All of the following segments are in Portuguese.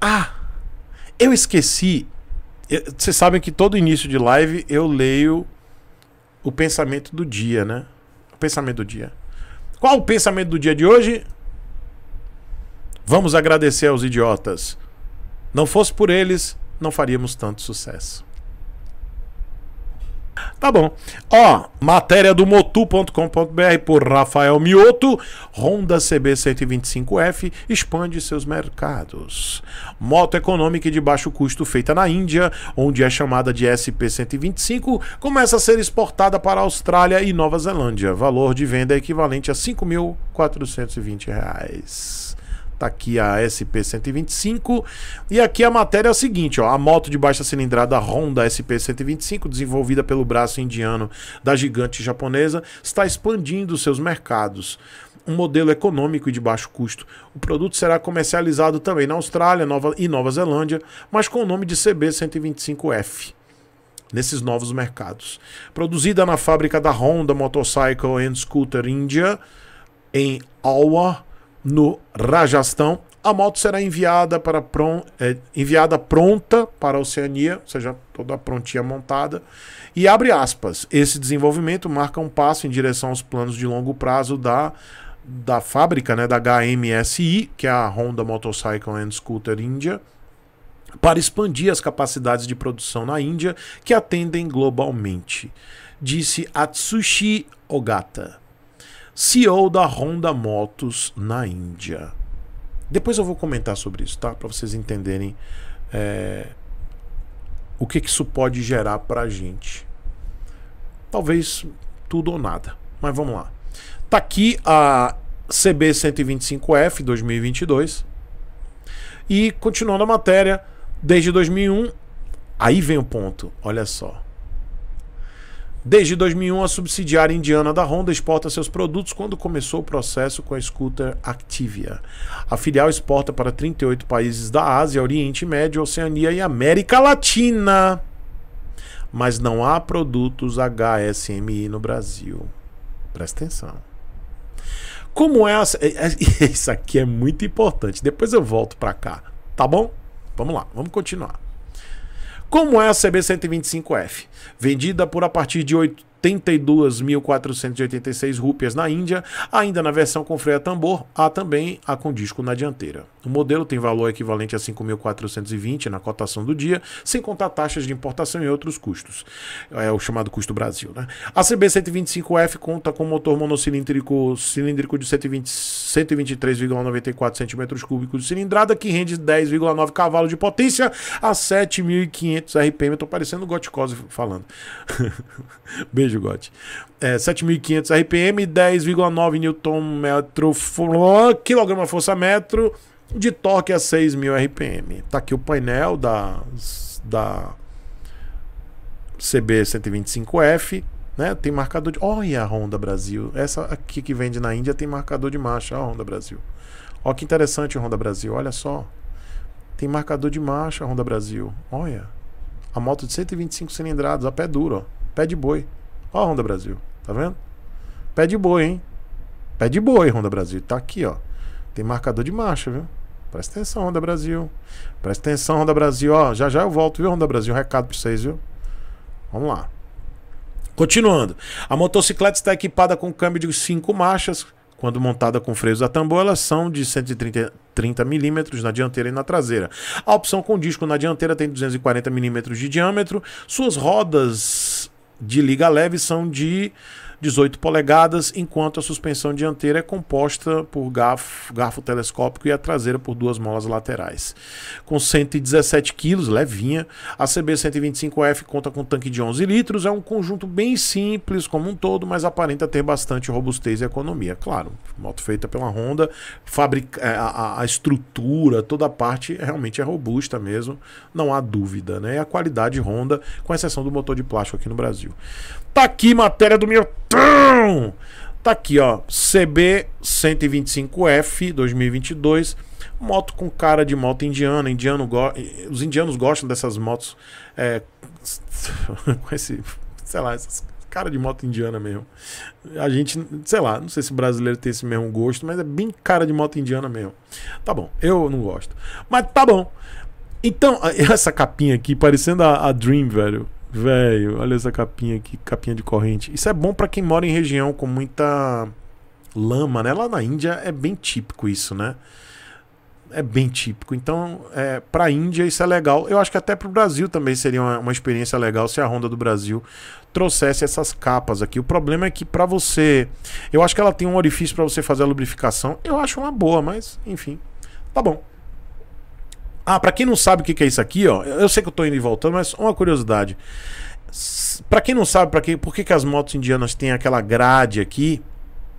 Ah, eu esqueci. Vocês sabem que todo início de live eu leio o pensamento do dia, né? O pensamento do dia. Qual o pensamento do dia de hoje? Vamos agradecer aos idiotas. Não fosse por eles, não faríamos tanto sucesso. Tá bom. Ó, matéria do motu.com.br por Rafael Mioto. Honda CB125F expande seus mercados. Moto econômica e de baixo custo feita na Índia, onde é chamada de SP125, começa a ser exportada para a Austrália e Nova Zelândia. Valor de venda é equivalente a R$ 5.420. Tá aqui a SP125. E aqui a matéria é a seguinte, ó. A moto de baixa cilindrada Honda SP125, desenvolvida pelo braço indiano da gigante japonesa, está expandindo seus mercados um modelo econômico e de baixo custo. O produto será comercializado também na Austrália Nova e Nova Zelândia, mas com o nome de CB125F. Nesses novos mercados. Produzida na fábrica da Honda Motorcycle and Scooter India, em Alwar no Rajastão, a moto será enviada, para pron, é, enviada pronta para a Oceania, ou seja, toda prontinha montada. E abre aspas, esse desenvolvimento marca um passo em direção aos planos de longo prazo da, da fábrica, né, da HMSI, que é a Honda Motorcycle and Scooter India, para expandir as capacidades de produção na Índia que atendem globalmente, disse Atsushi Ogata CEO da Honda Motos na Índia. Depois eu vou comentar sobre isso, tá? Para vocês entenderem é, o que, que isso pode gerar para a gente. Talvez tudo ou nada, mas vamos lá. Tá aqui a CB 125F 2022. E continuando a matéria, desde 2001, aí vem o ponto, olha só. Desde 2001, a subsidiária indiana da Honda exporta seus produtos quando começou o processo com a scooter Activia. A filial exporta para 38 países da Ásia, Oriente Médio, Oceania e América Latina. Mas não há produtos HSMI no Brasil. Presta atenção. Como é a... É, é, isso aqui é muito importante. Depois eu volto para cá, tá bom? Vamos lá, vamos continuar como é a CB125F, vendida por a partir de 82.486 rúpias na Índia, ainda na versão com freio a tambor, há também a com disco na dianteira. O modelo tem valor equivalente a 5.420 na cotação do dia, sem contar taxas de importação e outros custos. É o chamado custo Brasil, né? A CB125F conta com motor monocilíndrico cilíndrico de 123,94 cm cúbicos de cilindrada, que rende 10,9 cavalos de potência a 7.500 RPM. estou parecendo Goticose falando. Beijo, Gotti. É, 7.500 RPM, 10,9 Nm quilograma força metro de torque a 6.000 RPM. Tá aqui o painel da, da CB125F, né? Tem marcador de... Olha a Honda Brasil. Essa aqui que vende na Índia tem marcador de marcha, a Honda Brasil. Olha que interessante a Honda Brasil, olha só. Tem marcador de marcha a Honda Brasil. Olha. A moto de 125 cilindrados a pé duro, ó. Pé de boi. Ó a Honda Brasil, tá vendo? Pé de boi, hein? Pé de boi, Honda Brasil. Tá aqui, ó. Tem marcador de marcha, viu? Presta atenção, Honda Brasil. Presta atenção, Honda Brasil. Ó, já já eu volto, viu, Honda Brasil? Um recado pra vocês, viu? Vamos lá. Continuando. A motocicleta está equipada com câmbio de 5 marchas. Quando montada com freios a tambor, elas são de 130 milímetros na dianteira e na traseira. A opção com disco na dianteira tem 240 milímetros de diâmetro. Suas rodas de liga leve são de 18 polegadas, enquanto a suspensão dianteira é composta por garfo, garfo telescópico e a traseira por duas molas laterais. Com 117 kg, levinha, a CB125F conta com tanque de 11 litros, é um conjunto bem simples como um todo, mas aparenta ter bastante robustez e economia. Claro, moto feita pela Honda, fabrica, é, a, a estrutura, toda a parte realmente é robusta mesmo, não há dúvida, né? E a qualidade Honda, com exceção do motor de plástico aqui no Brasil. Tá aqui matéria do meu Tá aqui, ó, CB 125F 2022, moto com cara de moto indiana. Indiano Os indianos gostam dessas motos é... com esse, sei lá, essas cara de moto indiana mesmo. A gente, sei lá, não sei se brasileiro tem esse mesmo gosto, mas é bem cara de moto indiana mesmo. Tá bom, eu não gosto. Mas tá bom. Então, essa capinha aqui, parecendo a, a Dream, velho. Velho, olha essa capinha aqui, capinha de corrente. Isso é bom para quem mora em região com muita lama, né? Lá na Índia é bem típico isso, né? É bem típico. Então, é, para a Índia isso é legal. Eu acho que até para o Brasil também seria uma, uma, experiência legal se a Honda do Brasil trouxesse essas capas aqui. O problema é que para você, eu acho que ela tem um orifício para você fazer a lubrificação. Eu acho uma boa, mas enfim, tá bom. Ah, para quem não sabe o que é isso aqui, ó, eu sei que eu tô indo e voltando, mas uma curiosidade. Para quem não sabe, para quem, por que, que as motos indianas têm aquela grade aqui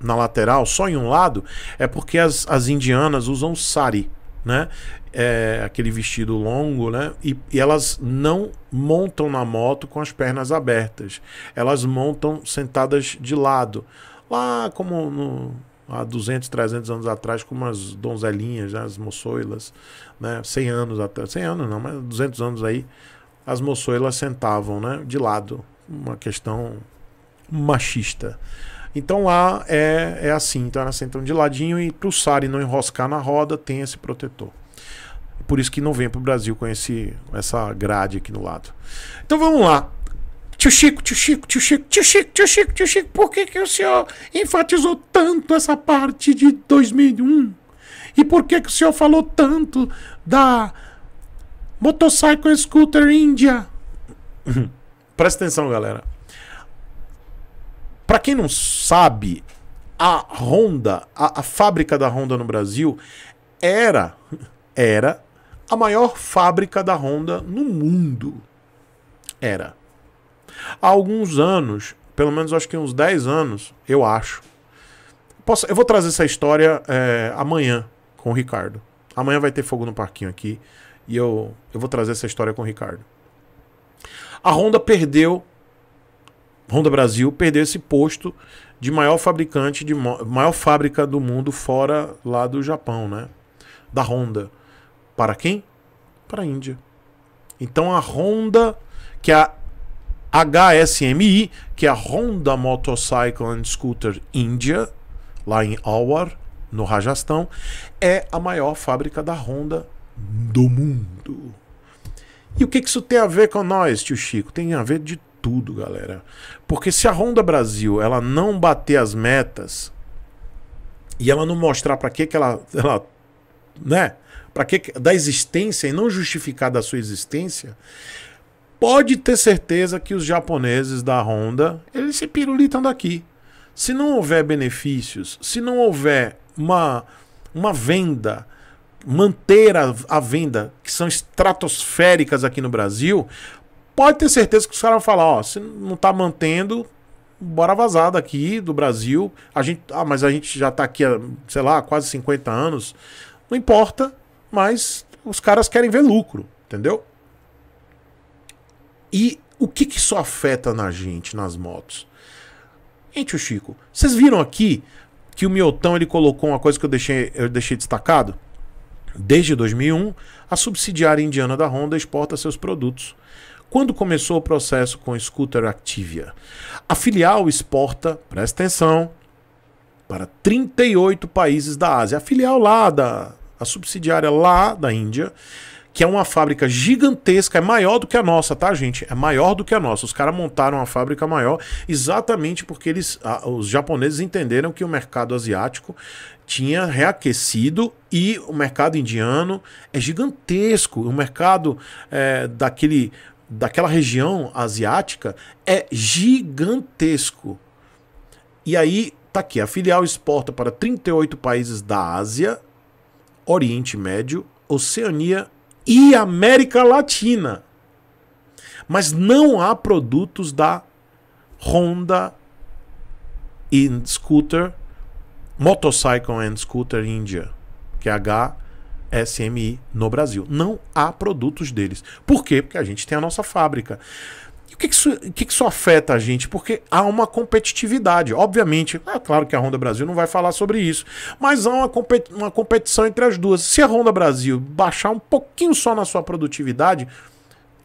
na lateral, só em um lado, é porque as, as indianas usam sari, né? É, aquele vestido longo, né? E, e, elas não montam na moto com as pernas abertas. Elas montam sentadas de lado. Lá como no, há 200, 300 anos atrás com umas donzelinhas, né, as moçoilas, né, 100 anos atrás, 100 anos não, mas 200 anos aí, as moçoilas sentavam né, de lado, uma questão machista. Então lá é, é assim, então elas sentam de ladinho e para o sari não enroscar na roda tem esse protetor. Por isso que não vem para o Brasil com esse, essa grade aqui no lado. Então vamos lá. Tio Chico, tio Chico, tio Chico, tio Chico, tio Chico, tio Chico, por que, que o senhor enfatizou tanto essa parte de 2001? E por que, que o senhor falou tanto da Motorcycle Scooter India? Presta atenção, galera. Para quem não sabe, a Honda, a, a fábrica da Honda no Brasil, era, era a maior fábrica da Honda no mundo. Era. Há alguns anos, pelo menos acho que uns 10 anos, eu acho. Posso, eu vou trazer essa história é, amanhã com o Ricardo. Amanhã vai ter fogo no parquinho aqui e eu, eu vou trazer essa história com o Ricardo. A Honda perdeu, Honda Brasil perdeu esse posto de maior fabricante de maior fábrica do mundo fora lá do Japão, né? Da Honda. Para quem? Para a Índia. Então a Honda, que é a HSMI, que é a Honda Motorcycle and Scooter India, lá em Alwar, no Rajastão, é a maior fábrica da Honda do mundo. E o que, isso tem a ver com nós, tio Chico? Tem a ver de tudo, galera. Porque se a Honda Brasil ela não bater as metas e ela não mostrar para que que ela, ela né, para que, que da existência e não justificar da sua existência, pode ter certeza que os japoneses da Honda, eles se pirulitam daqui. Se não houver benefícios, se não houver uma, uma venda, manter a, a venda, que são estratosféricas aqui no Brasil, pode ter certeza que os caras vão falar, ó, se não tá mantendo, bora vazar daqui do Brasil. A gente, ah, mas a gente já tá aqui há, sei lá, quase 50 anos. Não importa, mas os caras querem ver lucro, entendeu? E o que, que afeta na gente, nas motos? Gente, o Chico, vocês viram aqui que o Miotão ele colocou uma coisa que eu deixei, eu deixei destacado? Desde 2001, a subsidiária indiana da Honda exporta seus produtos. Quando começou o processo com o Scooter Activia? A filial exporta, presta atenção, para 38 países da Ásia. A filial lá da a subsidiária lá da Índia que é uma fábrica gigantesca, é maior do que a nossa, tá, gente? É maior do que a nossa. Os caras montaram uma fábrica maior exatamente porque eles, a, os japoneses entenderam que o mercado asiático tinha reaquecido e o mercado indiano é gigantesco. O mercado é, daquele, daquela região asiática é gigantesco. E aí, tá aqui, a filial exporta para 38 países da Ásia, Oriente Médio, Oceania e América Latina. Mas não há produtos da Honda e Scooter, Motorcycle and Scooter India, que é HSMI no Brasil. Não há produtos deles. Por quê? Porque a gente tem a nossa fábrica. E o que, que, isso, que, que isso afeta a gente? Porque há uma competitividade. Obviamente, é claro que a Honda Brasil não vai falar sobre isso, mas há uma, competi uma competição entre as duas. Se a Honda Brasil baixar um pouquinho só na sua produtividade,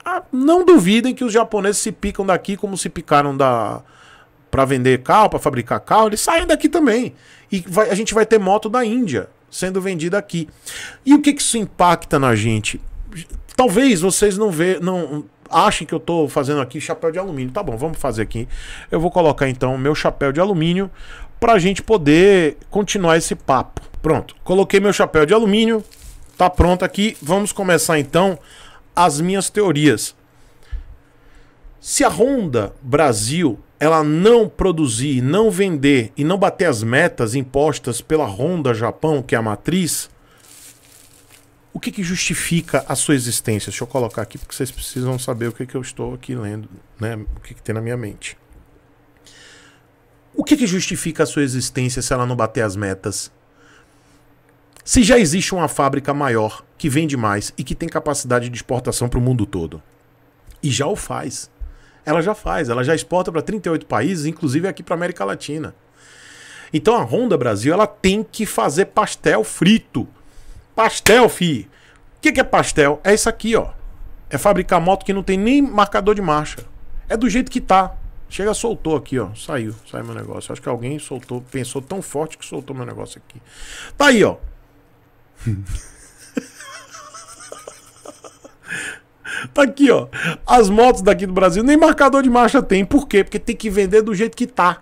ah, não duvidem que os japoneses se picam daqui como se picaram da para vender carro, para fabricar carro, eles saem daqui também. E vai, a gente vai ter moto da Índia sendo vendida aqui. E o que, que isso impacta na gente? Talvez vocês não vejam, não achem que eu estou fazendo aqui chapéu de alumínio. Tá bom, vamos fazer aqui. Eu vou colocar então meu chapéu de alumínio para a gente poder continuar esse papo. Pronto, coloquei meu chapéu de alumínio, tá pronto aqui. Vamos começar então as minhas teorias. Se a Honda Brasil ela não produzir, não vender e não bater as metas impostas pela Honda Japão, que é a matriz, o que, que, justifica a sua existência? Deixa eu colocar aqui porque vocês precisam saber o que, que eu estou aqui lendo, né? o que, que tem na minha mente. O que, que justifica a sua existência se ela não bater as metas? Se já existe uma fábrica maior, que vende mais e que tem capacidade de exportação para o mundo todo, e já o faz, ela já faz, ela já exporta para 38 países, inclusive aqui para América Latina. Então a Honda Brasil ela tem que fazer pastel frito Pastel, fi. O que, que é pastel? É isso aqui, ó. É fabricar moto que não tem nem marcador de marcha. É do jeito que tá. Chega, soltou aqui, ó. Saiu, saiu meu negócio. Acho que alguém soltou, pensou tão forte que soltou meu negócio aqui. Tá aí, ó. tá aqui, ó. As motos daqui do Brasil nem marcador de marcha tem. Por quê? Porque tem que vender do jeito que tá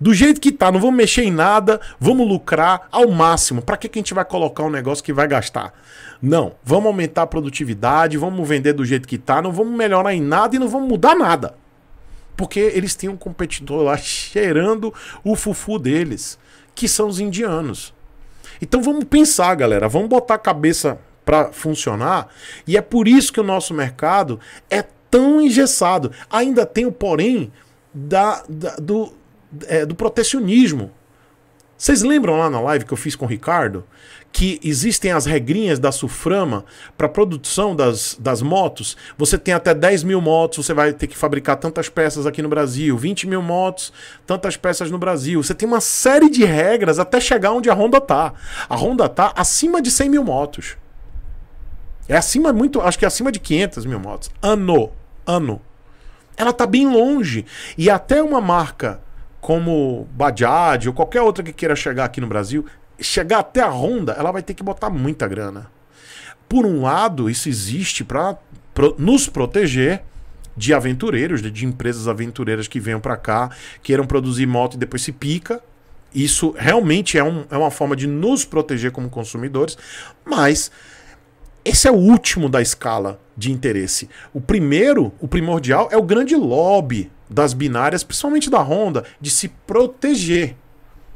do jeito que tá, não vamos mexer em nada, vamos lucrar ao máximo. Para que, que a gente vai colocar um negócio que vai gastar? Não, vamos aumentar a produtividade, vamos vender do jeito que tá, não vamos melhorar em nada e não vamos mudar nada. Porque eles têm um competidor lá cheirando o fufu deles, que são os indianos. Então vamos pensar, galera, vamos botar a cabeça para funcionar, e é por isso que o nosso mercado é tão engessado. Ainda tem o porém da, da do, é, do protecionismo. Vocês lembram lá na live que eu fiz com o Ricardo que existem as regrinhas da Suframa para produção das, das motos? Você tem até 10 mil motos, você vai ter que fabricar tantas peças aqui no Brasil, 20 mil motos, tantas peças no Brasil. Você tem uma série de regras até chegar onde a Honda tá. A Honda tá acima de 100 mil motos. É acima muito, acho que é acima de 500 mil motos. Ano, ano. Ela tá bem longe. E até uma marca como Bajaj ou qualquer outra que queira chegar aqui no Brasil, chegar até a Honda, ela vai ter que botar muita grana. Por um lado, isso existe para pro, nos proteger de aventureiros, de, de empresas aventureiras que venham para cá, queiram produzir moto e depois se pica. Isso realmente é, um, é uma forma de nos proteger como consumidores, mas esse é o último da escala de interesse. O primeiro, o primordial, é o grande lobby das binárias, principalmente da Honda, de se proteger,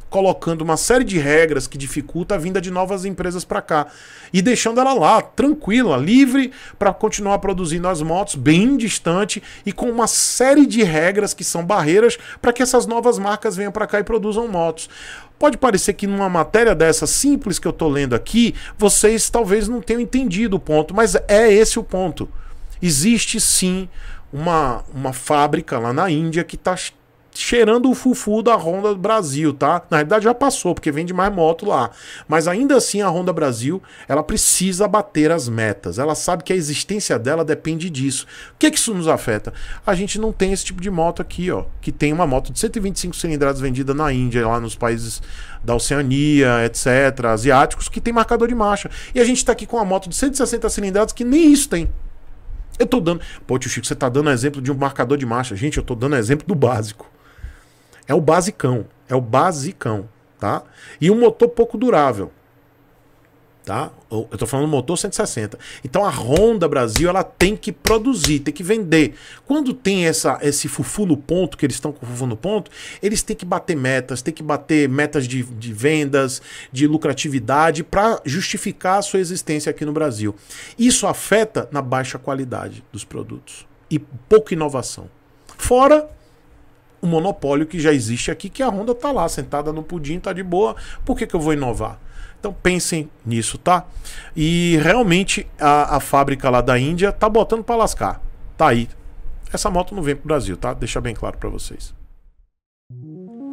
colocando uma série de regras que dificulta a vinda de novas empresas para cá e deixando ela lá, tranquila, livre para continuar produzindo as motos bem distante e com uma série de regras que são barreiras para que essas novas marcas venham para cá e produzam motos. Pode parecer que numa matéria dessa simples que eu estou lendo aqui, vocês talvez não tenham entendido o ponto, mas é esse o ponto. Existe sim uma, uma fábrica lá na Índia que tá cheirando o fufu da Honda Brasil, tá? Na realidade já passou, porque vende mais moto lá. Mas ainda assim a Honda Brasil, ela precisa bater as metas. Ela sabe que a existência dela depende disso. O que que isso nos afeta? A gente não tem esse tipo de moto aqui, ó, que tem uma moto de 125 cilindradas vendida na Índia, lá nos países da Oceania, etc, asiáticos que tem marcador de marcha. E a gente tá aqui com uma moto de 160 cilindradas que nem isso tem. Eu tô dando. Pô, tio Chico, você tá dando exemplo de um marcador de marcha. Gente, eu tô dando exemplo do básico. É o basicão. É o basicão, tá? E um motor pouco durável tá? Eu estou falando motor 160. Então a Honda Brasil ela tem que produzir, tem que vender. Quando tem essa esse fufu no ponto que eles estão com fufu no ponto, eles têm que bater metas, têm que bater metas de, de vendas, de lucratividade para justificar a sua existência aqui no Brasil. Isso afeta na baixa qualidade dos produtos e pouca inovação. Fora o monopólio que já existe aqui, que a Honda tá lá sentada no pudim, tá de boa. Por que, que eu vou inovar? Então pensem nisso, tá? E realmente a, a fábrica lá da Índia tá botando para lascar. Tá aí. Essa moto não vem pro Brasil, tá? Deixar bem claro para vocês.